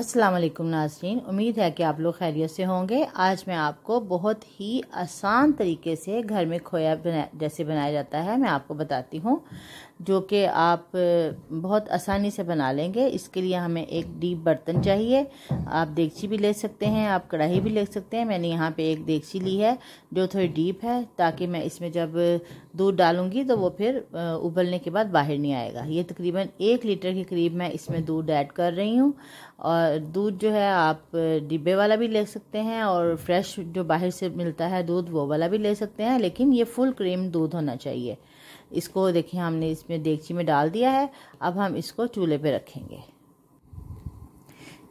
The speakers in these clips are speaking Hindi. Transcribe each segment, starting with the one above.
अस्सलाम वालेकुम नाजरीन उम्मीद है कि आप लोग खैरियत से होंगे आज मैं आपको बहुत ही आसान तरीके से घर में खोया बना जैसे बनाया जाता है मैं आपको बताती हूँ जो कि आप बहुत आसानी से बना लेंगे इसके लिए हमें एक डीप बर्तन चाहिए आप देगची भी ले सकते हैं आप कढ़ाई भी ले सकते हैं मैंने यहाँ पे एक देगची ली है जो थोड़ी डीप है ताकि मैं इसमें जब दूध डालूँगी तो वो फिर उबलने के बाद बाहर नहीं आएगा ये तकरीबन एक लीटर के करीब मैं इसमें दूध ऐड कर रही हूँ और दूध जो है आप डिब्बे वाला भी ले सकते हैं और फ्रेश जो बाहर से मिलता है दूध वो वाला भी ले सकते हैं लेकिन ये फुल क्रीम दूध होना चाहिए इसको देखिए हमने इसमें देगची में डाल दिया है अब हम इसको चूल्हे पे रखेंगे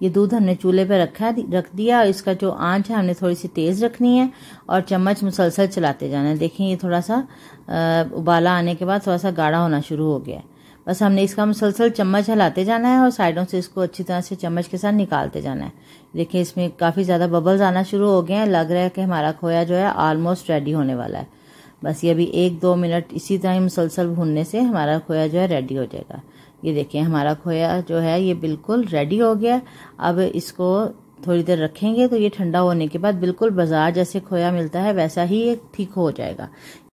ये दूध हमने चूल्हे पे रखा रख दिया और इसका जो आंच है हमने थोड़ी सी तेज़ रखनी है और चम्मच मुसलसल चलाते जाना है देखें ये थोड़ा सा उबाला आने के बाद थोड़ा सा गाढ़ा होना शुरू हो गया है बस हमने इसका मुसलसल चम्मच हिलाते जाना है और साइडों से इसको अच्छी तरह से चम्मच के साथ निकालते जाना है देखिए इसमें काफ़ी ज़्यादा बबल्स आना शुरू हो गए हैं लग रहा है कि हमारा खोया जो है ऑलमोस्ट रेडी होने वाला है बस ये अभी एक दो मिनट इसी तरह ही मुसलसल भूनने से हमारा खोया जो है रेडी हो जाएगा ये देखिए हमारा खोया जो है ये बिल्कुल रेडी हो गया अब इसको थोड़ी देर रखेंगे तो ये ठंडा होने के बाद बिल्कुल बाजार जैसे खोया मिलता है वैसा ही ये ठीक हो जाएगा